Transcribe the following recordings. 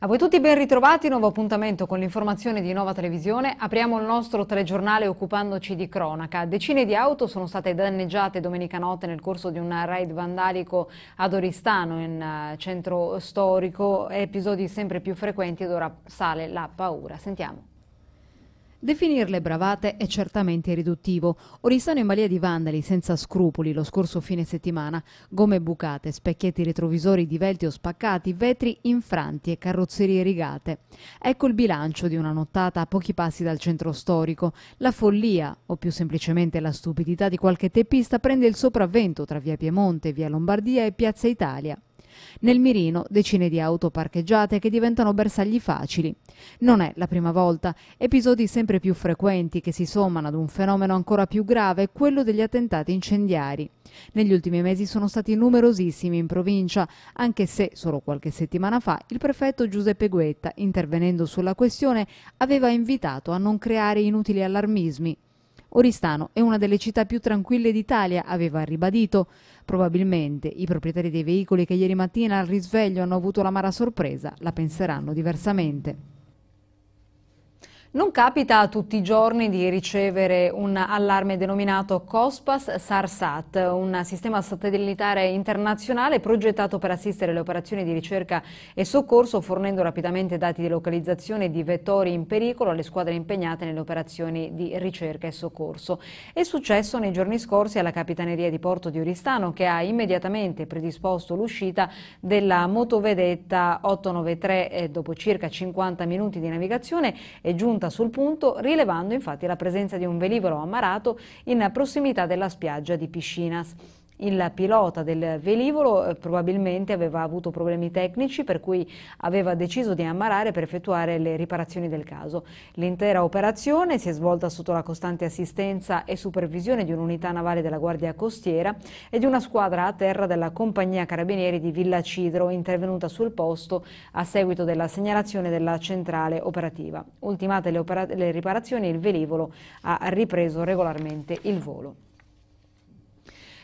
A voi tutti ben ritrovati, nuovo appuntamento con l'informazione di Nova Televisione. Apriamo il nostro telegiornale occupandoci di cronaca. Decine di auto sono state danneggiate domenica notte nel corso di un raid vandalico ad Oristano in eh, centro storico, episodi sempre più frequenti ed ora sale la paura. Sentiamo. Definirle bravate è certamente riduttivo. Oristano in balia di vandali senza scrupoli lo scorso fine settimana. Gomme bucate, specchietti retrovisori divelti o spaccati, vetri infranti e carrozzerie rigate. Ecco il bilancio di una nottata a pochi passi dal centro storico. La follia, o più semplicemente la stupidità di qualche teppista, prende il sopravvento tra via Piemonte, via Lombardia e piazza Italia. Nel mirino decine di auto parcheggiate che diventano bersagli facili. Non è la prima volta, episodi sempre più frequenti che si sommano ad un fenomeno ancora più grave, quello degli attentati incendiari. Negli ultimi mesi sono stati numerosissimi in provincia, anche se solo qualche settimana fa il prefetto Giuseppe Guetta, intervenendo sulla questione, aveva invitato a non creare inutili allarmismi. Oristano è una delle città più tranquille d'Italia, aveva ribadito. Probabilmente i proprietari dei veicoli che ieri mattina al risveglio hanno avuto la mara sorpresa la penseranno diversamente. Non capita tutti i giorni di ricevere un allarme denominato COSPAS-SARSAT, un sistema satellitare internazionale progettato per assistere le operazioni di ricerca e soccorso, fornendo rapidamente dati di localizzazione di vettori in pericolo alle squadre impegnate nelle operazioni di ricerca e soccorso. È successo nei giorni scorsi alla Capitaneria di Porto di Oristano, che ha immediatamente predisposto l'uscita della motovedetta 893 e eh, dopo circa 50 minuti di navigazione è giunta giunta sul punto rilevando infatti la presenza di un velivolo ammarato in prossimità della spiaggia di Piscinas. Il pilota del velivolo eh, probabilmente aveva avuto problemi tecnici per cui aveva deciso di ammarare per effettuare le riparazioni del caso. L'intera operazione si è svolta sotto la costante assistenza e supervisione di un'unità navale della Guardia Costiera e di una squadra a terra della Compagnia Carabinieri di Villa Cidro intervenuta sul posto a seguito della segnalazione della centrale operativa. Ultimate le, le riparazioni il velivolo ha ripreso regolarmente il volo.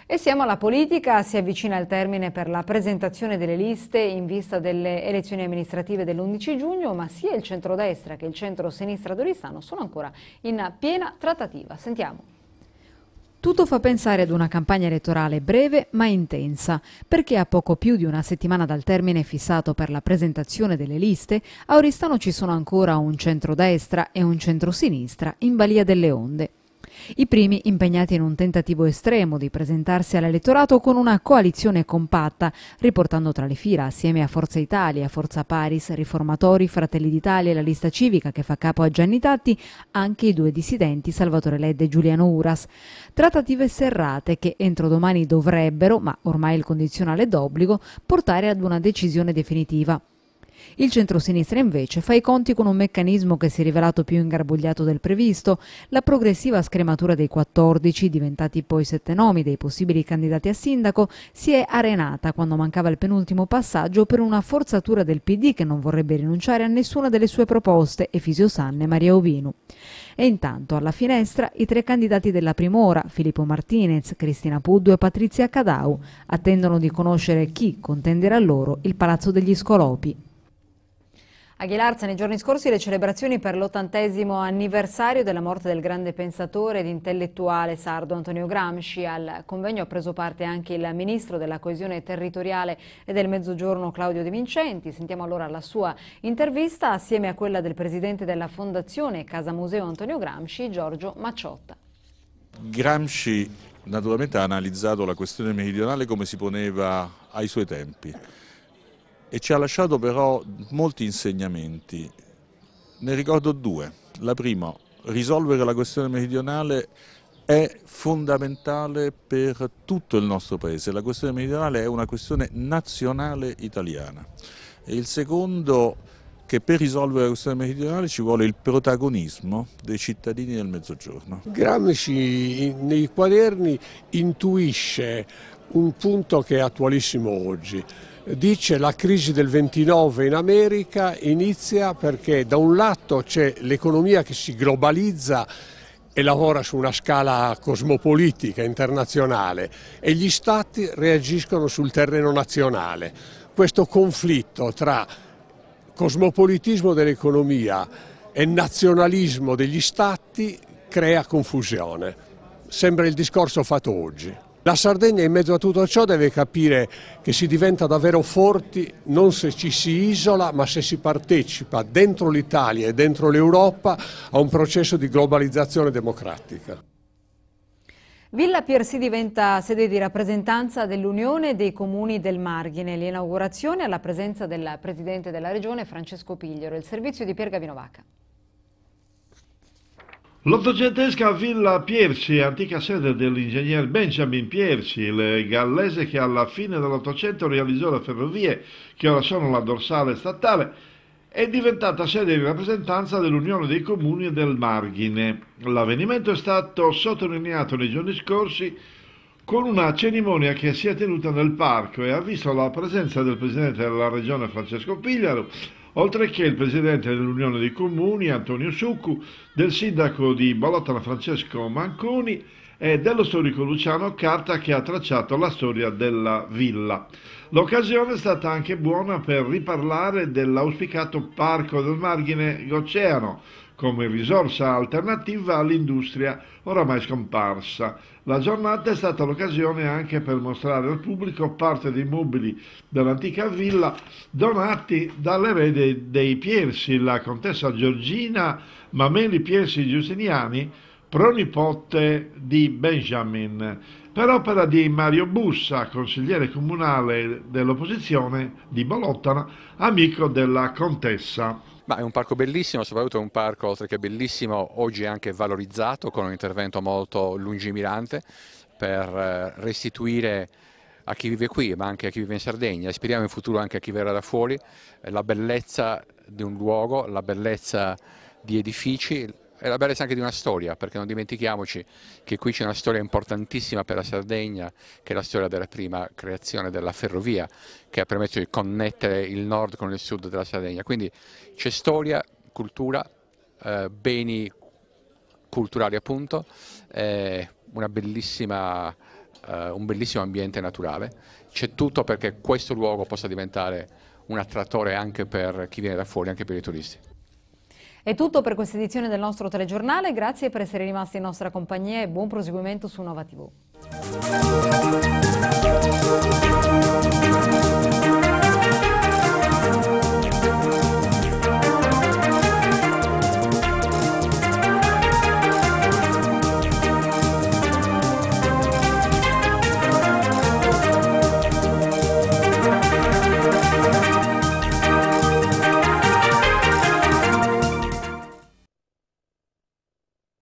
E siamo alla politica, si avvicina il termine per la presentazione delle liste in vista delle elezioni amministrative dell'11 giugno, ma sia il centrodestra che il centro-sinistra dorissano sono ancora in piena trattativa. Sentiamo. Tutto fa pensare ad una campagna elettorale breve ma intensa, perché a poco più di una settimana dal termine fissato per la presentazione delle liste, a Oristano ci sono ancora un centrodestra e un centrosinistra in balia delle onde. I primi impegnati in un tentativo estremo di presentarsi all'elettorato con una coalizione compatta, riportando tra le fila assieme a Forza Italia, Forza Paris, Riformatori, Fratelli d'Italia e la lista civica che fa capo a Gianni Tatti, anche i due dissidenti Salvatore Ledde e Giuliano Uras. Trattative serrate che entro domani dovrebbero, ma ormai il condizionale d'obbligo, portare ad una decisione definitiva. Il centrosinistra invece fa i conti con un meccanismo che si è rivelato più ingarbugliato del previsto, la progressiva scrematura dei 14, diventati poi sette nomi dei possibili candidati a sindaco, si è arenata quando mancava il penultimo passaggio per una forzatura del PD che non vorrebbe rinunciare a nessuna delle sue proposte, Efisio Sanne e Maria Ovinu. E intanto alla finestra i tre candidati della primora, Filippo Martinez, Cristina Puddu e Patrizia Cadau, attendono di conoscere chi contenderà loro il Palazzo degli Scolopi. A Ghilarza nei giorni scorsi le celebrazioni per l'ottantesimo anniversario della morte del grande pensatore ed intellettuale sardo Antonio Gramsci. Al convegno ha preso parte anche il ministro della coesione territoriale e del mezzogiorno Claudio De Vincenti. Sentiamo allora la sua intervista assieme a quella del presidente della fondazione Casa Museo Antonio Gramsci, Giorgio Macciotta. Gramsci naturalmente ha analizzato la questione meridionale come si poneva ai suoi tempi e ci ha lasciato però molti insegnamenti. Ne ricordo due. La prima, risolvere la questione meridionale è fondamentale per tutto il nostro paese. La questione meridionale è una questione nazionale italiana. E il secondo che per risolvere la questione meridionale ci vuole il protagonismo dei cittadini del Mezzogiorno. Gramsci nei quaderni intuisce un punto che è attualissimo oggi. Dice la crisi del 29 in America inizia perché da un lato c'è l'economia che si globalizza e lavora su una scala cosmopolitica, internazionale, e gli stati reagiscono sul terreno nazionale. Questo conflitto tra cosmopolitismo dell'economia e nazionalismo degli stati crea confusione. Sembra il discorso fatto oggi. La Sardegna in mezzo a tutto ciò deve capire che si diventa davvero forti non se ci si isola ma se si partecipa dentro l'Italia e dentro l'Europa a un processo di globalizzazione democratica. Villa Piersi diventa sede di rappresentanza dell'Unione dei Comuni del Marghine. L'inaugurazione alla presenza del Presidente della Regione Francesco Pigliero, il servizio di Pier Gavinovacca. L'ottocentesca Villa Pierci, antica sede dell'ingegner Benjamin Pierci, il gallese che alla fine dell'Ottocento realizzò le ferrovie che ora sono la dorsale statale, è diventata sede di rappresentanza dell'Unione dei Comuni e del Margine. L'avvenimento è stato sottolineato nei giorni scorsi con una cerimonia che si è tenuta nel parco e ha visto la presenza del presidente della regione Francesco Pigliaro, oltre che il presidente dell'Unione dei Comuni Antonio Succu, del sindaco di Bolotana Francesco Manconi è dello storico Luciano Carta che ha tracciato la storia della villa. L'occasione è stata anche buona per riparlare dell'auspicato Parco del Margine Goceano come risorsa alternativa all'industria oramai scomparsa. La giornata è stata l'occasione anche per mostrare al pubblico parte dei mobili dell'antica villa donati dall'erede dei Piersi, la contessa Giorgina Mameli Piersi Giustiniani, pronipote di Benjamin, per opera di Mario Bussa, consigliere comunale dell'opposizione di Bolottana, amico della contessa. Ma è un parco bellissimo, soprattutto è un parco oltre che bellissimo, oggi anche valorizzato con un intervento molto lungimirante per eh, restituire a chi vive qui, ma anche a chi vive in Sardegna, speriamo in futuro anche a chi verrà da fuori, eh, la bellezza di un luogo, la bellezza di edifici, e la bellezza anche di una storia, perché non dimentichiamoci che qui c'è una storia importantissima per la Sardegna, che è la storia della prima creazione della ferrovia, che ha permesso di connettere il nord con il sud della Sardegna. Quindi c'è storia, cultura, eh, beni culturali appunto, eh, bellissima, eh, un bellissimo ambiente naturale. C'è tutto perché questo luogo possa diventare un attrattore anche per chi viene da fuori, anche per i turisti. È tutto per questa edizione del nostro telegiornale, grazie per essere rimasti in nostra compagnia e buon proseguimento su Nova TV.